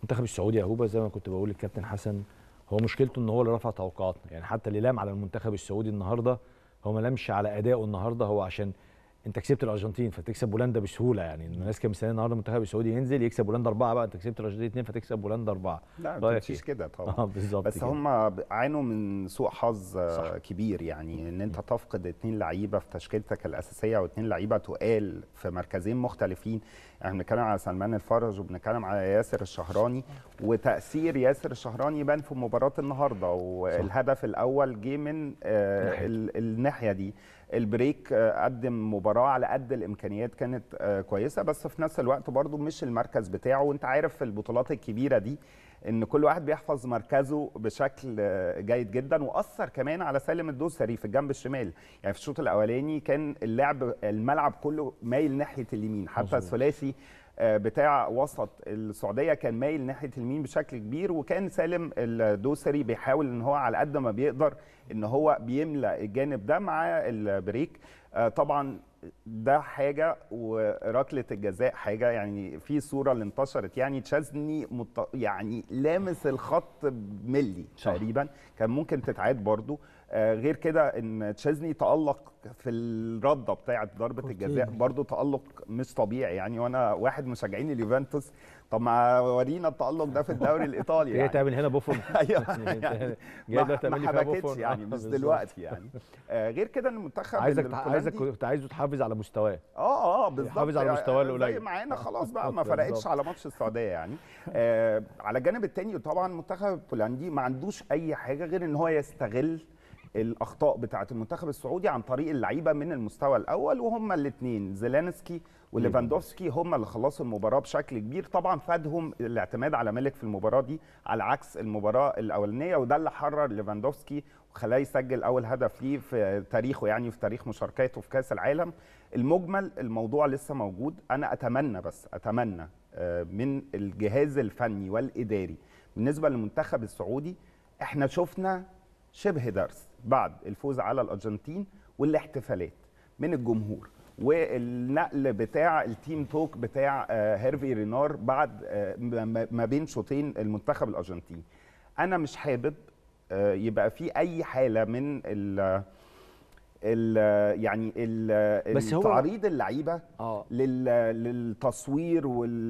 المنتخب السعودي يا هوبا زي ما كنت بقول للكابتن حسن هو مشكلته ان هو اللي رفع توقعاتنا يعني حتى اللي لام على المنتخب السعودي النهارده هو ما لامش على ادائه النهارده هو عشان انت كسبت الارجنتين فتكسب بولندا بسهوله يعني الناس كانت مستنيه النهارده المنتخب السعودي ينزل يكسب بولندا اربعه بقى انت كسبت الارجنتين اثنين فتكسب بولندا اربعه لا ما تمشيش إيه؟ كده طبعا اه بالظبط بس هم عانوا من سوء حظ كبير يعني ان انت تفقد اثنين لعيبه في تشكيلتك الاساسيه واثنين لعيبه تقال في مركزين مختلفين احنا بنتكلم على سلمان الفرج وبنتكلم على ياسر الشهراني وتاثير ياسر الشهراني بان في مباراه النهارده والهدف الاول جه من آه الناحيه دي البريك آه، قدم مباراه المباراه على قد الامكانيات كانت آه، كويسه بس في نفس الوقت برضو مش المركز بتاعه وانت عارف في البطولات الكبيره دي ان كل واحد بيحفظ مركزه بشكل آه، جيد جدا واثر كمان على سالم الدوسري في الجنب الشمال يعني في الشوط الاولاني كان اللعب الملعب كله مايل ناحيه اليمين حتى الثلاثي آه، بتاع وسط السعوديه كان مايل ناحيه اليمين بشكل كبير وكان سالم الدوسري بيحاول ان هو على قد ما بيقدر ان هو بيملى الجانب ده مع البريك طبعا ده حاجه وركله الجزاء حاجه يعني في صوره اللي انتشرت يعني تشازني مت... يعني لامس الخط ملي تقريبا كان ممكن تتعاد برضو آه، غير كده ان تشيزني تالق في الرده بتاعه ضربه الجزاء برضه تالق مش طبيعي يعني وانا واحد مشجعين اليوفنتوس طب ما ورينا التالق ده في الدوري الايطالي يعني تعمل هنا بوفون ايوه يعني ما حبكتش آه، يعني مش دلوقتي يعني آه، غير كده المنتخب عايزك عايزك كنت عايزه تحافظ على مستواه اه اه بالظبط تحافظ على يعني مستواه القليل زي معانا خلاص بقى ما فرقتش على ماتش السعوديه يعني على الجانب الثاني طبعا المنتخب البولندي ما عندوش اي حاجه غير ان هو يستغل الاخطاء بتاعه المنتخب السعودي عن طريق اللعيبه من المستوى الاول وهم الاثنين زيلانسكي وليفاندوفسكي هم اللي خلصوا المباراه بشكل كبير طبعا فادهم الاعتماد على ملك في المباراه دي على عكس المباراه الاولانيه وده اللي حرر ليفاندوفسكي وخلاه يسجل اول هدف ليه في تاريخه يعني في تاريخ مشاركاته في كاس العالم المجمل الموضوع لسه موجود انا اتمنى بس اتمنى آه، من الجهاز الفني والاداري بالنسبه للمنتخب السعودي احنا شفنا شبه درس بعد الفوز على الارجنتين والاحتفالات من الجمهور والنقل بتاع التيم توك بتاع آه، هيرفي رينار بعد آه، ما بين شوطين المنتخب الارجنتيني انا مش حابب آه، يبقى في اي حاله من ال ال يعني ال بس هو تعريض اللعيبه للتصوير وال